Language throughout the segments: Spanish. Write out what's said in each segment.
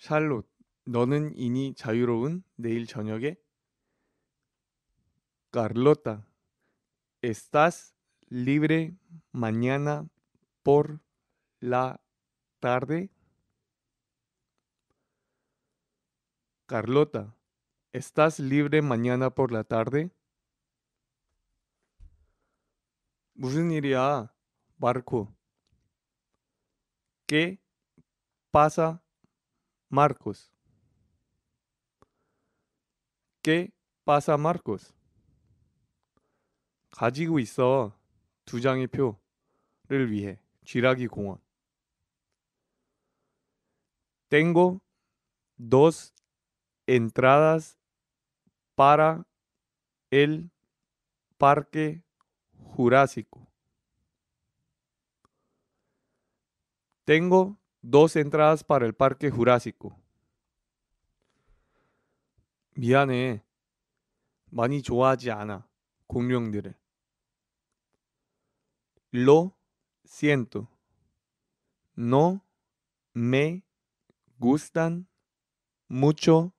Charlotte, 너는 Carlota, estás libre mañana por la tarde? Carlota, ¿estás libre mañana por la tarde? 무슨 일이야, 마르코? ¿Qué pasa? Marcos. ¿Qué pasa, Marcos? 가지고 있어 두 장의 표를 위해 지라기 Tengo dos entradas para el parque Jurásico. Tengo dos entradas para el Parque Jurásico. Lo siento. No me gustan mucho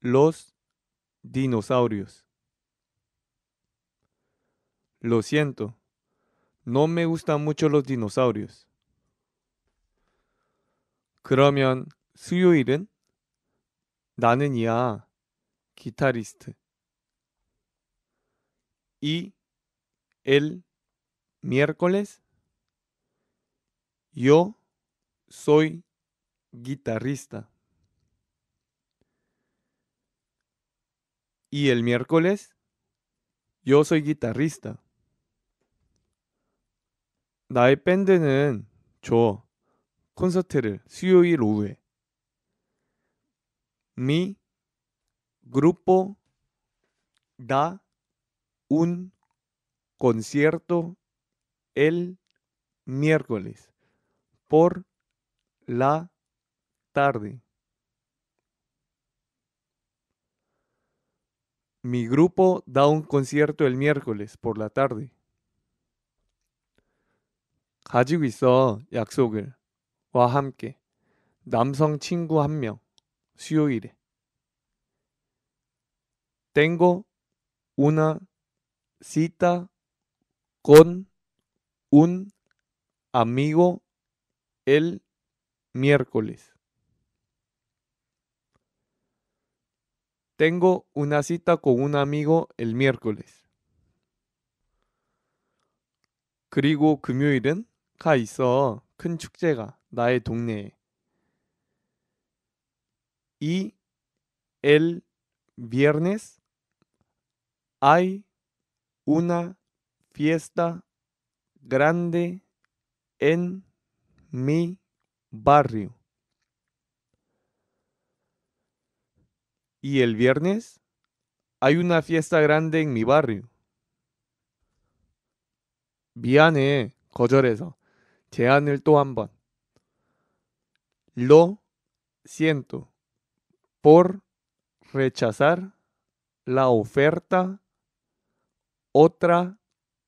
los dinosaurios. Lo siento. No me gustan mucho los dinosaurios. 그러면 수요일은 나는 이야 기타리스트 이 el miércoles yo soy guitarrista. Y el miércoles yo soy guitarrista. 나의 밴드는 줘. 콘서트를 Mi grupo da un concierto el miércoles por la tarde. Mi grupo da un concierto el miércoles por la tarde. 가지고 있어, 와 함께 남성 친구 한 명 수요일에 Tengo una cita con un amigo el miércoles. Tengo una cita con un amigo el miércoles. 그리고 금요일은 가 있어 큰 축제가 나의 y el viernes hay una fiesta grande en mi barrio. Y el viernes hay una fiesta grande en mi barrio. 미안해, 거절해서 제안을 또 el 번. Lo siento por rechazar la oferta otra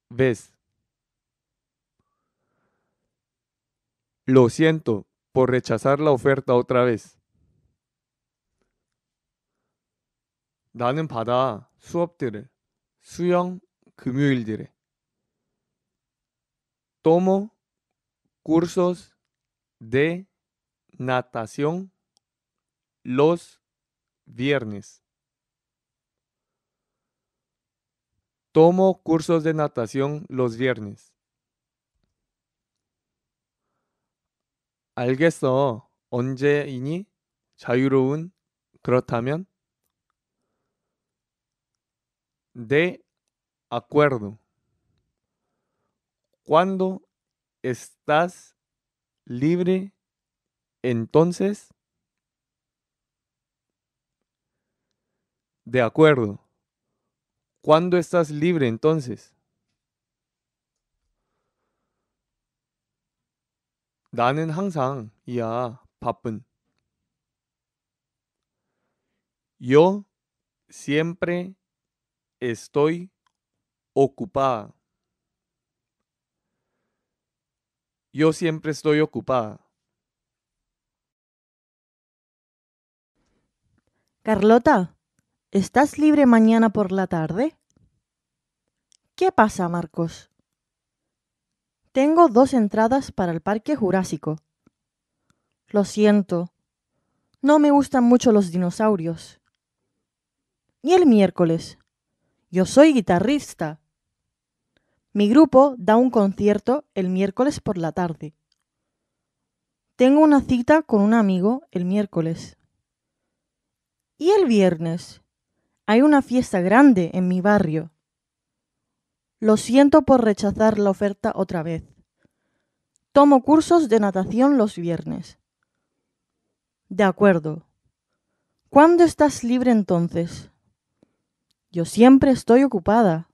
vez. Lo siento por rechazar la oferta otra vez. 나는 받아 수업들을 수영 금요일들에 tomo cursos de natación los viernes. Tomo cursos de natación los viernes. 알겠어. 언제이니? 자유로운? 그렇다면? De acuerdo. ¿Cuándo estás libre? Entonces, de acuerdo. ¿Cuándo estás libre entonces? ya Yo siempre estoy ocupada. Yo siempre estoy ocupada. Carlota, ¿estás libre mañana por la tarde? ¿Qué pasa, Marcos? Tengo dos entradas para el Parque Jurásico. Lo siento. No me gustan mucho los dinosaurios. Y el miércoles. Yo soy guitarrista. Mi grupo da un concierto el miércoles por la tarde. Tengo una cita con un amigo el miércoles. Y el viernes hay una fiesta grande en mi barrio. Lo siento por rechazar la oferta otra vez. Tomo cursos de natación los viernes. De acuerdo. ¿Cuándo estás libre entonces? Yo siempre estoy ocupada.